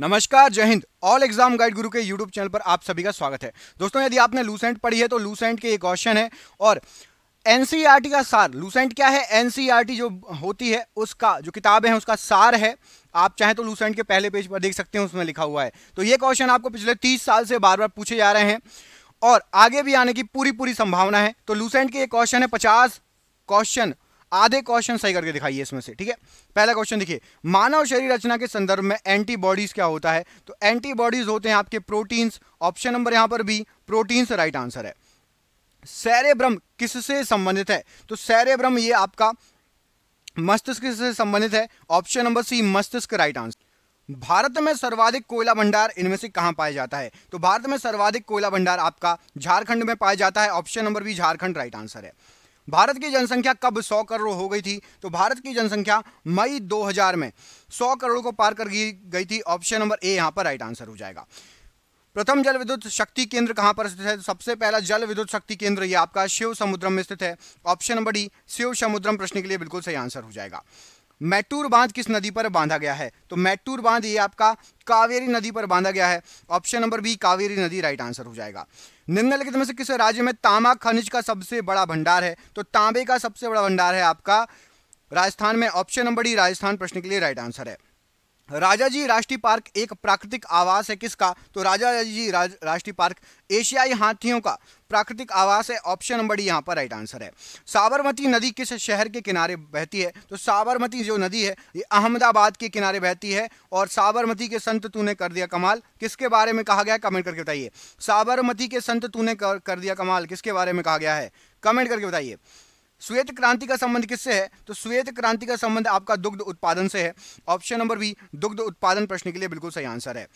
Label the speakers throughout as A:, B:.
A: नमस्कार जय Hind all exam guide गुरु के यूट्यूब चैनल पर आप सभी का स्वागत है दोस्तों यदि आपने लूसेंट पढ़ी है तो लूसेंट के एक क्वेश्चन है और एनसीईआरटी e का सार लूसेंट क्या है एनसीईआरटी e जो होती है उसका जो किताबें हैं उसका सार है आप चाहे तो लूसेंट के पहले पेज पर देख सकते हैं उसमें लिखा हुआ है तो ये क्वेश्चन आपको पिछले तीस साल से बार बार पूछे जा रहे हैं और आगे भी आने की पूरी पूरी संभावना है तो लूसेंट के ये क्वेश्चन है पचास क्वेश्चन आधे क्वेश्चन सही करके दिखाइए इसमें से ठीक है पहला क्वेश्चन देखिए मानव शरीर रचना के संदर्भ में एंटीबॉडीज क्या होता है तो एंटीबॉडीज होते हैं आपके प्रोटीन्स ऑप्शन नंबर यहां पर भी प्रोटीन्स राइट आंसर है सैरेब्रम किससे संबंधित है तो सैरेब्रम ये आपका मस्तिष्क से संबंधित है ऑप्शन नंबर सी मस्तिष्क राइट आंसर भारत में सर्वाधिक कोयला भंडार इनमें से कहां पाया जाता है तो भारत में सर्वाधिक कोयला भंडार आपका झारखंड में पाया जाता है option number B Jharkhand right answer है भारत की जनसंख्या कब 100 करोड़ हो गई थी तो भारत की जनसंख्या मई 2000 में 100 करोड़ को पार कर गई थी ऑप्शन नंबर ए यहां पर राइट आंसर हो जाएगा प्रथम जल विद्युत शक्ति केंद्र कहां पर स्थित है सबसे पहला जल विद्युत शक्ति केंद्र ये आपका शिव समुद्रम में स्थित है option number D Shivasamudram प्रश्न के लिए बिल्कुल सही आंसर हो जाएगा मैटूर बांध किस नदी पर बांधा गया है तो मैटूर बांध ये आपका कावेरी नदी पर बांधा गया है ऑप्शन नंबर बी कावेरी नदी राइट आंसर हो जाएगा निम्नलिखित में से किस राज्य में तांबा खनिज का सबसे बड़ा भंडार है तो तांबे का सबसे बड़ा भंडार है आपका राजस्थान में ऑप्शन नंबर डी राजस्थान प्रश्न के लिए राइट आंसर है राजा जी राष्ट्रीय पार्क एक प्राकृतिक आवास है किसका तो राजा जी राज, राष्ट्रीय पार्क एशियाई हाथियों का प्राकृतिक आवास है ऑप्शन नंबर डी यहाँ पर राइट आंसर है साबरमती नदी किस शहर के किनारे बहती है तो साबरमती जो नदी है ये अहमदाबाद के किनारे बहती है और साबरमती के संत तूने कर दिया कमाल किसके बारे में कहा गया है कमेंट करके बताइए साबरमती के संत तूने कर, कर दिया कमाल किसके बारे में कहा गया है कमेंट करके बताइए श्वेत क्रांति का संबंध किससे है तो श्वेत क्रांति का संबंध आपका दुग्ध उत्पादन से है ऑप्शन नंबर बी दुग्ध उत्पादन प्रश्न के लिए बिल्कुल सही आंसर है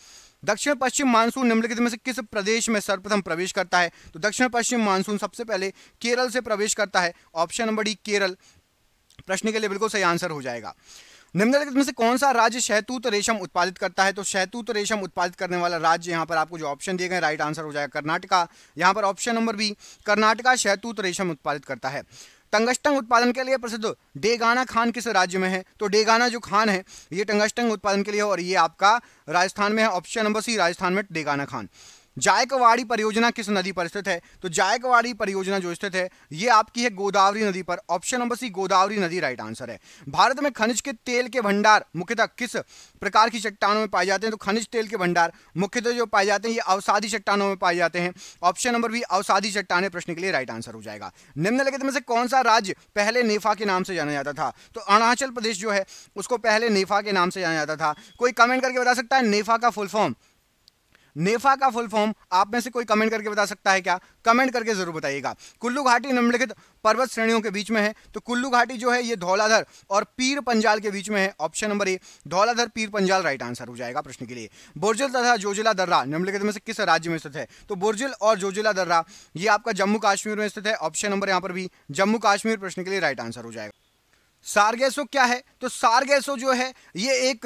A: दक्षिण पश्चिम मानसून निम्नलिखित में से किस प्रदेश में सर्वप्रथम प्रवेश करता है तो दक्षिण पश्चिम मानसून सबसे पहले केरल से प्रवेश करता है ऑप्शन नंबर डी केरल प्रश्न के लिए बिल्कुल सही आंसर हो जाएगा निम्नलिखित में से कौन सा राज्य शहतूत रेशम उत्पादित करता है तो शहतूत रेशम उत्पादित करने वाला राज्य यहाँ पर आपको जो ऑप्शन दिए गए राइट आंसर हो जाएगा कर्नाटका यहाँ पर ऑप्शन नंबर बी कर्नाटका शहतूत रेशम उत्पादित करता है टंगस्टंग उत्पादन के लिए प्रसिद्ध डेगाना खान किस राज्य में है तो डेगाना जो खान है ये टंगस्टंग उत्पादन के लिए और ये आपका राजस्थान में है ऑप्शन नंबर सी राजस्थान में डेगाना खान जायकवाड़ी परियोजना किस नदी पर स्थित है तो जायकवाड़ी परियोजना जो स्थित है ये आपकी है गोदावरी नदी पर ऑप्शन नंबर सी गोदावरी नदी राइट आंसर है भारत में खनिज के तेल के भंडार मुख्यतः किस प्रकार की चट्टानों में पाए जाते हैं तो खनिज तेल के भंडार मुख्यतः जो पाए जाते हैं ये अवसादी चट्टानों में पाए जाते हैं ऑप्शन नंबर बी अवसादी चट्टाने प्रश्न के लिए राइट आंसर हो जाएगा निम्नलिखित में से कौन सा राज्य पहले नेफा के नाम से जाना जाता था तो अरुणाचल प्रदेश जो है उसको पहले नेफा के नाम से जाना जाता था कोई कमेंट करके बता सकता है नेफा का फुल फॉर्म नेफा का फुल फॉर्म आप में से कोई कमेंट करके बता सकता है क्या कमेंट करके जरूर बताइएगा कुल्लू घाटी निम्नलिखित पर्वत श्रेणियों के बीच में है तो कुल्लू घाटी जो है ये धौलाधर और पीर पंजाल के बीच में है ऑप्शन नंबर ए धौलाधर पीर पंजाल राइट आंसर हो जाएगा प्रश्न के लिए बुर्जिल तथा जोजिला दर्रा निम्नलिखित में से किस राज्य में स्थित है तो बुर्जिल और जोजिला दर्रा ये आपका जम्मू कश्मीर में स्थित है ऑप्शन नंबर यहाँ पर भी जम्मू कश्मीर प्रश्न के लिए राइट आंसर हो जाएगा सारगेसो क्या है तो सारगेसो जो है ये एक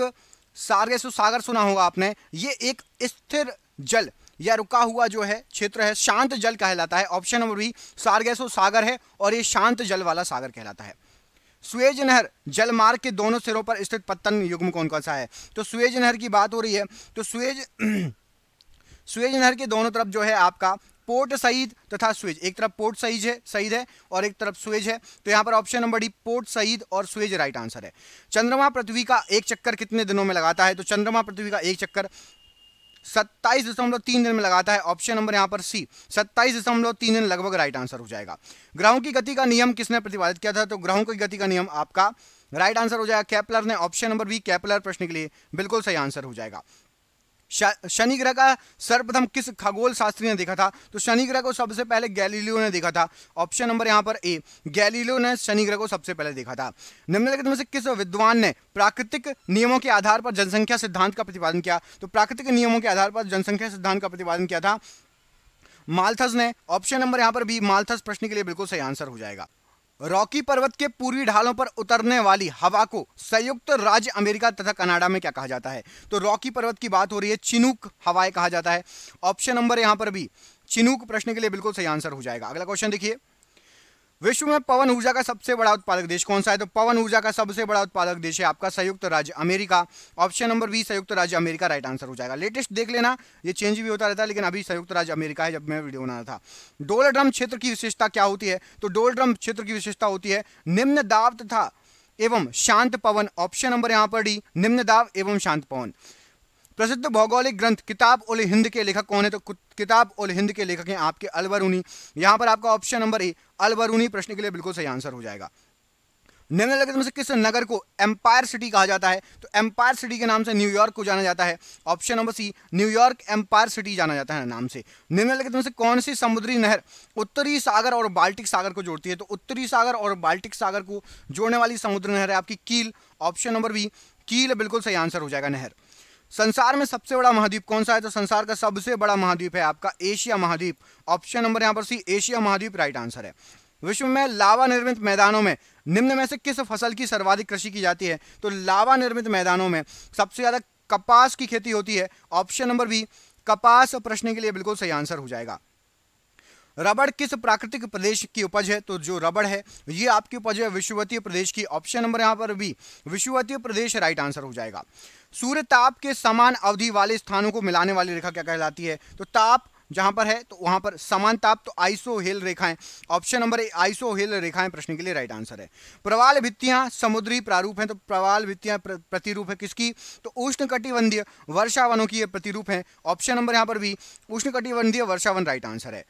A: सारगेसु सागर सुना होगा आपने ये एक स्थिर जल या रुका हुआ जो है क्षेत्र है शांत जल कहलाता है ऑप्शन नंबर बी सारगेसु सागर है और ये शांत जल वाला सागर कहलाता है सुएज नहर जलमार्ग के दोनों सिरों पर स्थित पत्तन युग्म कौन कौन सा है तो सुएज नहर की बात हो रही है तो सुएज सुएज नहर के दोनों तरफ जो है आपका पोर्ट सईद तथा स्वेज एक तरफ पोर्ट सईज है सईद है और एक तरफ स्वेज है तो यहाँ पर option number D port Said और स्वेज राइट आंसर है चंद्रमा पृथ्वी का एक चक्कर कितने दिनों में लगाता है तो चंद्रमा पृथ्वी का एक चक्कर सत्ताईस दशमलव तीन दिन में लगाता है ऑप्शन नंबर यहाँ पर सी सत्ताईस दशमलव तीन दिन लगभग राइट आंसर हो जाएगा ग्रहों की गति का नियम किसने प्रतिपादित किया था तो ग्रहों की गति का नियम आपका राइट आंसर हो जाएगा कैपलर ने ऑप्शन नंबर बी कैपलर प्रश्न के लिए बिल्कुल सही आंसर हो जाएगा शनि ग्रह का सर्वप्रथम किस खगोल शास्त्री ने देखा था तो शनि ग्रह को सबसे पहले गैलीलियो ने देखा था ऑप्शन नंबर यहाँ पर ए गैलीलियो ने शनि ग्रह को सबसे पहले देखा था निम्नलिखित में से किस विद्वान ने प्राकृतिक नियमों के आधार पर जनसंख्या सिद्धांत का प्रतिपादन किया तो प्राकृतिक नियमों के आधार पर जनसंख्या सिद्धांत का प्रतिपादन किया था मालथस ने ऑप्शन नंबर यहाँ पर भी मालथस प्रश्न के लिए बिल्कुल सही आंसर हो जाएगा रॉकी पर्वत के पूर्वी ढालों पर उतरने वाली हवा को संयुक्त राज्य अमेरिका तथा कनाडा में क्या कहा जाता है तो रॉकी पर्वत की बात हो रही है चिनुक हवाएं कहा जाता है ऑप्शन नंबर यहां पर भी चिनुक प्रश्न के लिए बिल्कुल सही आंसर हो जाएगा अगला क्वेश्चन देखिए विश्व में पवन ऊर्जा का सबसे बड़ा उत्पादक देश कौन सा है तो पवन ऊर्जा का सबसे बड़ा उत्पादक देश है आपका संयुक्त राज्य अमेरिका ऑप्शन नंबर बी संयुक्त राज्य अमेरिका राइट आंसर हो जाएगा लेटेस्ट देख लेना ये चेंज भी होता रहता है लेकिन अभी संयुक्त राज्य अमेरिका है जब मैं वीडियो बना था डोल ड्रम क्षेत्र की विशेषता क्या होती है तो डोल ड्रम क्षेत्र की विशेषता होती है निम्न दाव तथा एवं शांत पवन ऑप्शन नंबर यहाँ पर डी निम्न दाव एवं शांत पवन प्रसिद्ध भौगोलिक ग्रंथ किताब उल हिंद के लेखक कौन है तो किताब उल हिंद के लेखक हैं आपके अलबरूनी यहाँ पर आपका ऑप्शन नंबर ए अलबरूनी प्रश्न के लिए बिल्कुल सही आंसर हो जाएगा निम्नलिखित में से किस नगर को एम्पायर सिटी कहा जाता है तो एम्पायर सिटी के नाम से न्यूयॉर्क को जाना जाता है option number C New York empire city जाना जाता है नाम से निम्नलिखित में से कौन सी समुद्री नहर उत्तरी सागर और बाल्टिक सागर को जोड़ती है तो उत्तरी सागर और बाल्टिक सागर को जोड़ने वाली समुद्र नहर है आपकी कील ऑप्शन नंबर बी कील बिल्कुल सही आंसर हो जाएगा नहर संसार में सबसे बड़ा महाद्वीप कौन सा है तो संसार का सबसे बड़ा महाद्वीप है आपका एशिया महाद्वीप ऑप्शन नंबर यहाँ पर सी एशिया महाद्वीप राइट आंसर है विश्व में लावा निर्मित मैदानों में निम्न में से किस फसल की सर्वाधिक कृषि की जाती है तो लावा निर्मित मैदानों में सबसे ज़्यादा कपास की खेती होती है ऑप्शन नंबर बी कपास प्रश्न के लिए बिल्कुल सही आंसर हो जाएगा रबड़ किस प्राकृतिक प्रदेश की उपज है तो जो रबड़ है ये आपकी उपज है विश्ववतीय प्रदेश की ऑप्शन नंबर यहाँ पर भी विश्ववतीय प्रदेश राइट आंसर हो जाएगा सूर्य ताप के समान अवधि वाले स्थानों को मिलाने वाली रेखा क्या कहलाती है तो ताप जहां पर है तो वहां पर समान ताप तो आइसो हिल रेखाएं option number A isohel रेखाएं प्रश्न के लिए राइट आंसर है प्रवाल भित्तियां समुद्री प्रारूप हैं तो प्रवाल भित्तियां प्र, प्रतिरूप है किसकी तो उष्ण कटिबंधीय वर्षावनों की प्रतिरूप है ऑप्शन नंबर यहां पर भी उष्ण कटिबंधीय वर्षावन राइट आंसर है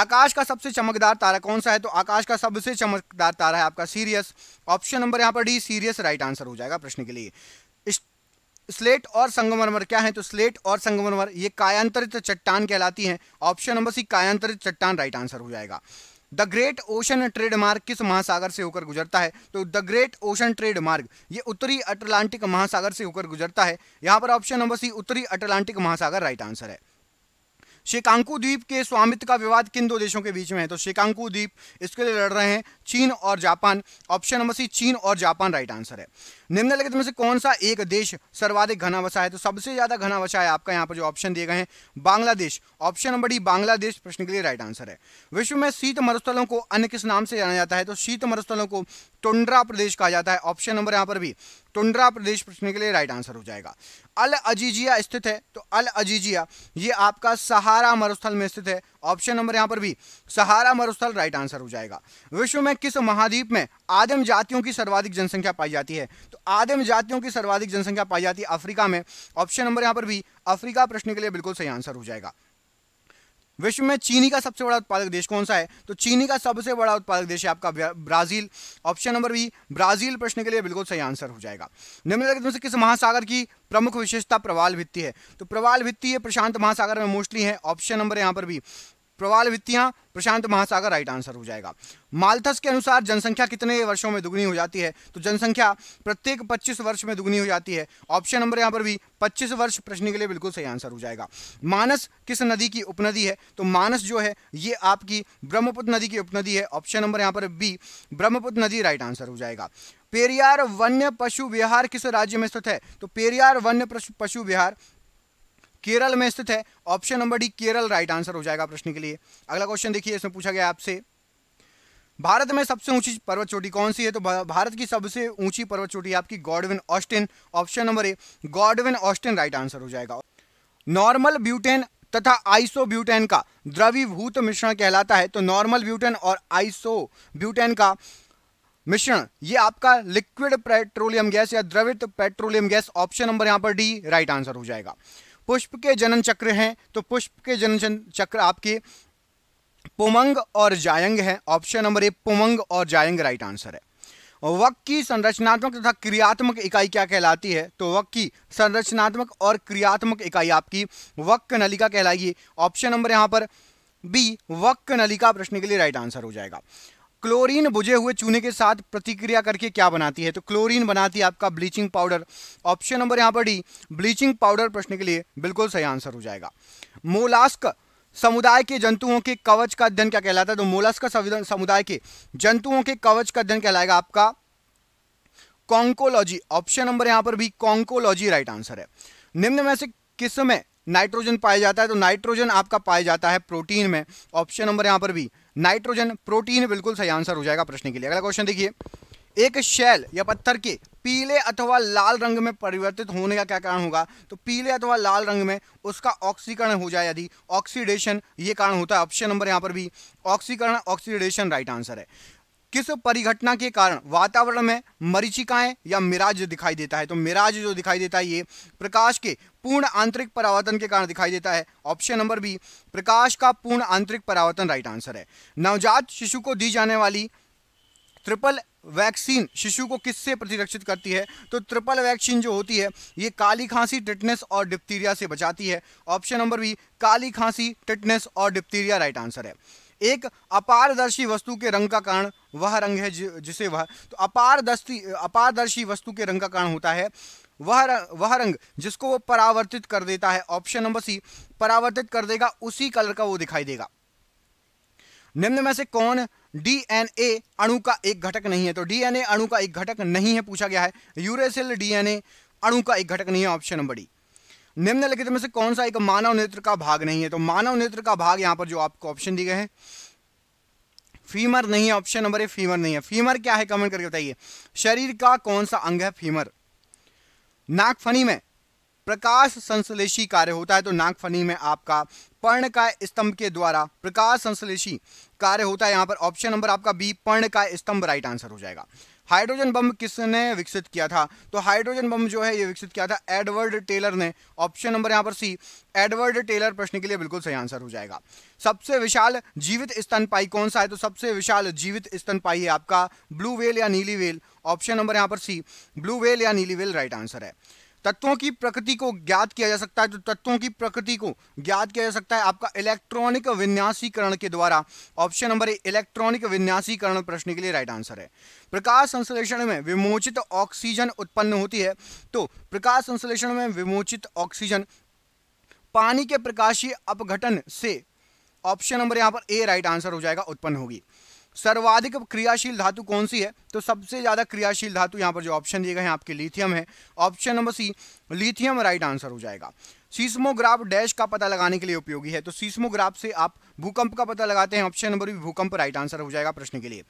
A: आकाश का सबसे चमकदार तारा कौन सा है तो आकाश का सबसे चमकदार तारा है आपका सीरियस ऑप्शन नंबर यहाँ पर डी सीरियस राइट आंसर हो जाएगा प्रश्न के लिए स्लेट और संगमरमर क्या है तो स्लेट और संगमरमर ये कायांतरित चट्टान कहलाती हैं ऑप्शन नंबर सी कायांतरित चट्टान राइट आंसर हो जाएगा द ग्रेट ओशन ट्रेडमार्ग किस महासागर से होकर गुजरता है तो द ग्रेट ओशन ट्रेडमार्ग ये उत्तरी अटलांटिक महासागर से होकर गुजरता है यहां पर ऑप्शन नंबर सी उत्तरी अटलांटिक महासागर राइट आंसर है शेकांकु द्वीप के स्वामित्व का विवाद किन दो देशों के बीच में है तो शेकांकु द्वीप इसके लिए लड़ रहे हैं चीन और जापान ऑप्शन नंबर सी चीन और जापान राइट आंसर है निम्नलिखित में से कौन सा एक देश सर्वाधिक घना वसा है तो सबसे ज्यादा घना वसा है आपका यहाँ पर जो ऑप्शन दिए गए हैं Bangladesh option number D Bangladesh प्रश्न के लिए राइट आंसर है विश्व में शीत मरुस्थलों को अन्य किस नाम से जाना जाता है तो शीत मरुस्थलों को टुंड्रा प्रदेश कहा जाता है ऑप्शन नंबर यहाँ पर भी टुंड्रा प्रदेश प्रश्न के लिए राइट आंसर हो जाएगा अल अजीजिया स्थित है तो अल अजीजिया ये आपका सहारा मरुस्थल में स्थित है ऑप्शन नंबर यहां पर भी सहारा मरुस्थल राइट आंसर हो जाएगा विश्व में किस महाद्वीप में आदम जातियों की सर्वाधिक जनसंख्या पाई जाती है तो आदम जातियों की सर्वाधिक जनसंख्या पाई जाती है अफ्रीका में ऑप्शन नंबर यहां पर भी अफ्रीका प्रश्न के लिए बिल्कुल सही आंसर हो जाएगा विश्व में चीनी का सबसे बड़ा उत्पादक देश कौन सा है तो चीनी का सबसे बड़ा उत्पादक देश है आपका Brazil option number B Brazil प्रश्न के लिए बिल्कुल सही आंसर हो जाएगा निम्नलिखित में से किस महासागर की प्रमुख विशेषता प्रवाल भित्ती है तो प्रवाल भित्ती है प्रशांत महासागर में मोस्टली है ऑप्शन नंबर यहाँ पर भी प्रवाल भित्तियां प्रशांत महासागर राइट आंसर हो जाएगा मालथस के अनुसार जनसंख्या कितने वर्षों में दुगनी हो जाती है तो जनसंख्या प्रत्येक 25 वर्ष में दुगनी हो जाती है ऑप्शन नंबर यहां पर भी 25 वर्ष प्रश्न के लिए बिल्कुल सही आंसर हो जाएगा मानस किस नदी की उपनदी है तो मानस जो है ये आपकी ब्रह्मपुत्र नदी की उपनदी है ऑप्शन नंबर यहाँ पर बी ब्रह्मपुत्र नदी राइट आंसर हो जाएगा पेरियार वन्य पशु विहार किस राज्य में स्थित है तो पेरियार वन्य पशु विहार केरल में स्थित है option number D Kerala right answer हो जाएगा प्रश्न के लिए अगला क्वेश्चन देखिए इसमें पूछा गया आपसे भारत में सबसे ऊंची पर्वत चोटी कौन सी है तो भारत की सबसे ऊंची पर्वत चोटी आपकी Godwin Austen option number A Godwin Austen right answer हो जाएगा नॉर्मल ब्यूटेन तथा आइसो ब्यूटेन का द्रवीभूत मिश्रण कहलाता है तो नॉर्मल ब्यूटेन और आइसो ब्यूटेन का मिश्रण ये आपका लिक्विड पेट्रोलियम गैस या द्रवित पेट्रोलियम गैस ऑप्शन नंबर यहाँ पर डी राइट आंसर हो जाएगा पुष्प के जनन चक्र हैं तो पुष्प के जनन चक्र आपके पुमंग और जायंग है ऑप्शन नंबर ए पुमंग और जायंग राइट आंसर है वक की संरचनात्मक तथा क्रियात्मक इकाई क्या कहलाती है तो वक की संरचनात्मक और क्रियात्मक इकाई आपकी वक नलिका कहलाएगी ऑप्शन नंबर यहां पर बी वक नलिका प्रश्न के लिए राइट आंसर हो जाएगा क्लोरीन बुझे हुए चूने के साथ प्रतिक्रिया करके क्या बनाती है तो क्लोरीन बनाती है आपका ब्लीचिंग पाउडर ऑप्शन नंबर यहाँ पर डी ब्लीचिंग पाउडर प्रश्न के लिए बिल्कुल सही आंसर हो जाएगा मोलास्क समुदाय के जंतुओं के कवच का अध्ययन क्या कहलाता है तो मोलास्क समुदाय के जंतुओं के कवच का अध्ययन कहलाएगा आपका कॉन्कोलॉजी ऑप्शन नंबर यहाँ पर भी कॉन्कोलॉजी राइट आंसर है निम्न में से किस में नाइट्रोजन पाया जाता है तो नाइट्रोजन आपका पाया जाता है प्रोटीन में ऑप्शन नंबर यहाँ पर भी नाइट्रोजन प्रोटीन बिल्कुल सही आंसर हो जाएगा प्रश्न के लिए अगला क्वेश्चन देखिए एक शैल या पत्थर के पीले अथवा लाल रंग में परिवर्तित होने का क्या कारण होगा तो पीले अथवा लाल रंग में उसका ऑक्सीकरण हो जाए यदि ऑक्सीडेशन ये कारण होता है ऑप्शन नंबर यहाँ पर भी ऑक्सीकरण ऑक्सीडेशन राइट आंसर है किस परिघटना के कारण वातावरण में मरीचिकाएं या मिराज दिखाई देता है तो मिराज जो दिखाई देता है ये प्रकाश के पूर्ण आंतरिक परावर्तन के कारण दिखाई देता है ऑप्शन नंबर बी प्रकाश का पूर्ण आंतरिक परावर्तन राइट आंसर है नवजात शिशु को दी जाने वाली ट्रिपल वैक्सीन शिशु को किससे प्रतिरक्षित करती है तो ट्रिपल वैक्सीन जो होती है ये काली खांसी टिटनेस और डिप्थीरिया से बचाती है ऑप्शन नंबर बी काली खांसी टिटनेस और डिप्थीरिया राइट आंसर है एक अपारदर्शी वस्तु के रंग का कारण वह रंग है जिसे वह तो अपारदर्शी अपारदर्शी वस्तु के रंग का कारण होता है वह वह रंग जिसको वो परावर्तित कर देता है ऑप्शन नंबर सी परावर्तित कर देगा उसी कलर का वो दिखाई देगा निम्न में से कौन डीएनए अणु का एक घटक नहीं है तो डीएनए अणु का एक घटक नहीं है पूछा गया है यूरेसिल डीएनए अणु का एक घटक नहीं है ऑप्शन नंबर डी निम्नलिखित में से कौन सा एक मानव नेत्र का भाग नहीं है तो मानव नेत्र का भाग यहां पर जो आपको ऑप्शन दिए गए हैं फीमर नहीं है ऑप्शन नंबर ए फीमर नहीं है फीमर क्या है कमेंट करके बताइए शरीर का कौन सा अंग है फीमर नागफनी में प्रकाश संश्लेषी कार्य होता है तो नागफनी में आपका पर्ण का स्तंभ के द्वारा प्रकाश संश्लेषी कार्य होता है यहां पर ऑप्शन नंबर आपका बी पर्ण का स्तंभ राइट आंसर हो जाएगा हाइड्रोजन बम किसने विकसित किया था तो हाइड्रोजन बम जो है ये विकसित किया था एडवर्ड टेलर ने ऑप्शन नंबर यहाँ पर सी एडवर्ड टेलर प्रश्न के लिए बिल्कुल सही आंसर हो जाएगा सबसे विशाल जीवित स्तन पाई कौन सा है तो सबसे विशाल जीवित स्तन पाई है आपका ब्लू वेल या नीली वेल ऑप्शन नंबर यहाँ पर सी ब्लू वेल या नीली वेल राइट आंसर है तत्वों की प्रकृति को ज्ञात किया जा सकता है तो तत्वों की प्रकृति को ज्ञात किया जा सकता है आपका इलेक्ट्रॉनिक विन्यासीकरण के द्वारा ऑप्शन नंबर ए इलेक्ट्रॉनिक विन्यासीकरण प्रश्न के लिए राइट आंसर है प्रकाश संश्लेषण में विमोचित ऑक्सीजन उत्पन्न होती है तो प्रकाश संश्लेषण में विमोचित ऑक्सीजन पानी के प्रकाशीय अपघटन से ऑप्शन नंबर यहाँ पर ए राइट आंसर हो जाएगा उत्पन्न होगी सर्वाधिक क्रियाशील धातु कौन सी है तो सबसे ज़्यादा क्रियाशील धातु यहाँ पर जो ऑप्शन दिए गए हैं आपके लिथियम है option number C lithium right answer हो जाएगा सीस्मोग्राफ डैश का पता लगाने के लिए उपयोगी है तो सीस्मोग्राफ से आप भूकंप का पता लगाते हैं ऑप्शन नंबर भी भूकंप राइट आंसर हो जाएगा प्रश्न के लिए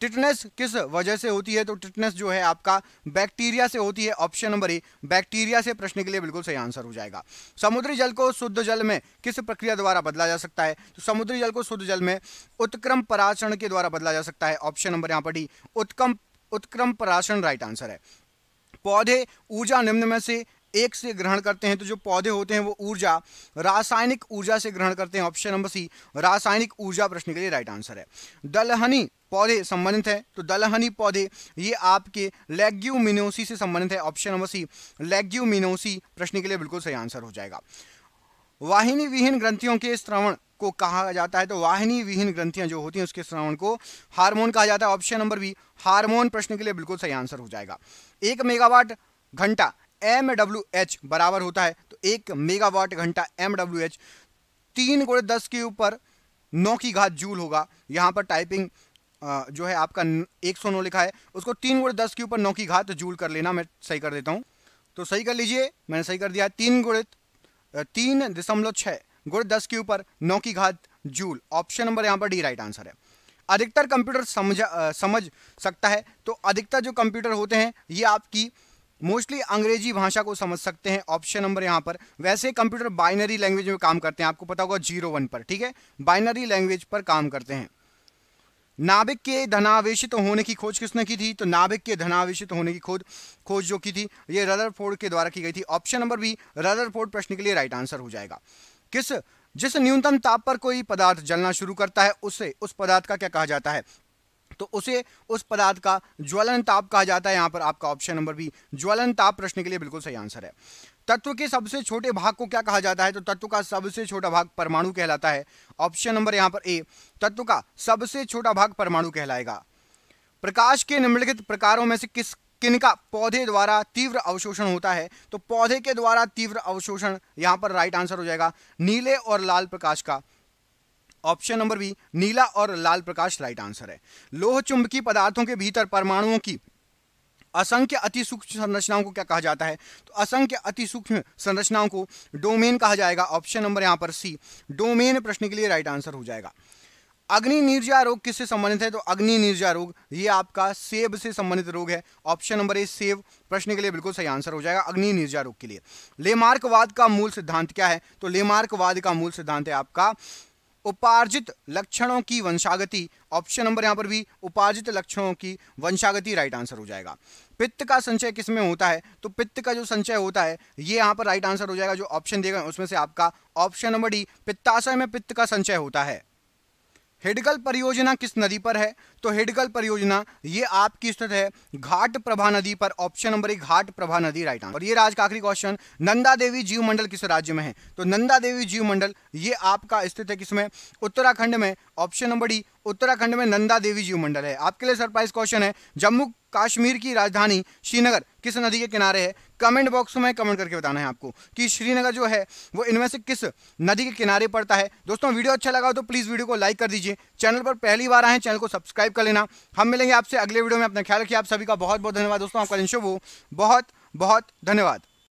A: टिटनेस किस वजह से होती है तो टिटनेस जो है आपका बैक्टीरिया से होती है ऑप्शन नंबर ए बैक्टीरिया से प्रश्न के लिए बिल्कुल सही आंसर हो जाएगा समुद्री जल को शुद्ध जल में किस प्रक्रिया द्वारा बदला जा सकता है तो समुद्री जल को शुद्ध जल में उत्क्रम पराचरण के द्वारा बदला जा सकता है ऑप्शन नंबर यहाँ पर डी उत्क्रम उत्क्रम पराचरण राइट आंसर है पौधे ऊर्जा निम्न में से एक से ग्रहण करते हैं तो जो पौधे होते हैं वो ऊर्जा रासायनिक ऊर्जा से ग्रहण करते हैं ऑप्शन नंबर सी रासायनिक ऊर्जा प्रश्न के लिए राइट आंसर है दलहनी पौधे संबंधित है तो दलहनी पौधे ये आपके लेग्यूमिनोसी से संबंधित है ऑप्शन नंबर सी लेग्यूमिनोसी प्रश्न के लिए बिल्कुल सही आंसर हो जाएगा वाहिनी विहीन ग्रंथियों के श्रवण को कहा जाता है तो वाहिनी विहीन ग्रंथियां जो होती हैं उसके श्रवण को हार्मोन कहा जाता है ऑप्शन नंबर बी हार्मोन प्रश्न के लिए बिल्कुल सही आंसर हो जाएगा एक मेगावाट घंटा एम डब्ल्यू एच बराबर होता है तो एक मेगावाट घंटा एम डब्ल्यू एच तीन गुड़े दस के ऊपर नौ की घात जूल होगा यहाँ पर टाइपिंग जो है आपका एक सौ नौ लिखा है उसको तीन गुड़े दस के ऊपर नौ की घात जूल कर लेना मैं सही कर देता हूँ तो सही कर लीजिए मैंने सही कर दिया है तीन गुड़े तीन दशमलव छः गुड़े दस के ऊपर नौ की घात जूल ऑप्शन नंबर यहाँ पर डी राइट आंसर है अधिकतर कंप्यूटर समझ समझ सकता है तो अधिकतर जो कंप्यूटर होते हैं ये आपकी मोस्टली अंग्रेजी भाषा को समझ सकते हैं ऑप्शन नंबर यहां पर वैसे कंप्यूटर बाइनरी लैंग्वेज में काम करते हैं आपको पता होगा जीरो वन पर ठीक है बाइनरी लैंग्वेज पर काम करते हैं नाभिक के धनावेशित होने की खोज किसने की थी तो नाभिक के धनावेशित होने की खोज खोज जो की थी ये रदर के द्वारा की गई थी ऑप्शन नंबर भी रदर प्रश्न के लिए राइट आंसर हो जाएगा किस जिस न्यूनतम ताप पर कोई पदार्थ जलना शुरू करता है उसे उस पदार्थ का क्या कहा जाता है तो उसे उस पदार्थ का ज्वलन ताप कहा जाता है यहां पर आपका ऑप्शन नंबर बी ज्वलन ताप प्रश्न के लिए बिल्कुल सही आंसर है तत्व के सबसे छोटे भाग को क्या कहा जाता है तो तत्व का सबसे छोटा भाग परमाणु कहलाता है ऑप्शन नंबर यहां पर ए तत्व का सबसे छोटा भाग परमाणु कहलाएगा प्रकाश के निम्नलिखित प्रकारों में से किस किन का पौधे द्वारा तीव्र अवशोषण होता है तो पौधे के द्वारा तीव्र अवशोषण यहां पर राइट आंसर हो जाएगा नीले और लाल प्रकाश का ऑप्शन नंबर बी नीला और लाल प्रकाश राइट आंसर है लोह चुंबकीय पदार्थों के भीतर परमाणुओं की असंख्य अति सूक्ष्म संरचनाओं को क्या कहा जाता है तो असंख्य अति सूक्ष्म संरचनाओं को डोमेन कहा जाएगा ऑप्शन नंबर यहाँ पर सी डोमेन प्रश्न के लिए राइट आंसर हो जाएगा अग्नि निर्जा रोग किससे संबंधित है तो अग्नि निर्जा रोग ये आपका सेब से संबंधित रोग है ऑप्शन नंबर ए सेब प्रश्न के लिए बिल्कुल सही आंसर हो जाएगा अग्नि निर्जा रोग के लिए लेमार्कवाद का मूल सिद्धांत क्या है तो लेमार्कवाद का मूल सिद्धांत है आपका उपार्जित लक्षणों की वंशागति ऑप्शन नंबर यहाँ पर भी उपार्जित लक्षणों की वंशागति राइट आंसर हो जाएगा पित्त का संचय किसमें होता है तो पित्त का जो संचय होता है ये यहाँ पर राइट आंसर हो जाएगा जो ऑप्शन देगा उसमें से आपका ऑप्शन नंबर डी पित्ताशय में पित्त का संचय होता है हिडगल परियोजना किस नदी पर है तो हिडगल परियोजना ये आपकी स्थित है घाट प्रभा नदी पर ऑप्शन नंबर एक घाट प्रभा नदी राइट आंसर और ये राज का आखिरी क्वेश्चन नंदा देवी जीव मंडल किस राज्य में है तो नंदा देवी जीव मंडल ये आपका स्थित है किसमें उत्तराखंड में ऑप्शन नंबर डी उत्तराखंड में नंदा देवी जीव मंडल है आपके लिए सरप्राइज क्वेश्चन है जम्मू काश्मीर की राजधानी श्रीनगर किस नदी के किनारे है कमेंट बॉक्स में कमेंट करके बताना है आपको कि श्रीनगर जो है वो इनमें से किस नदी के किनारे पड़ता है दोस्तों वीडियो अच्छा लगा हो तो प्लीज़ वीडियो को लाइक कर दीजिए चैनल पर पहली बार आए चैनल को सब्सक्राइब कर लेना हम मिलेंगे आपसे अगले वीडियो में अपना ख्याल रखिए आप सभी का बहुत बहुत धन्यवाद दोस्तों आपका दिन शुभ हो बहुत बहुत धन्यवाद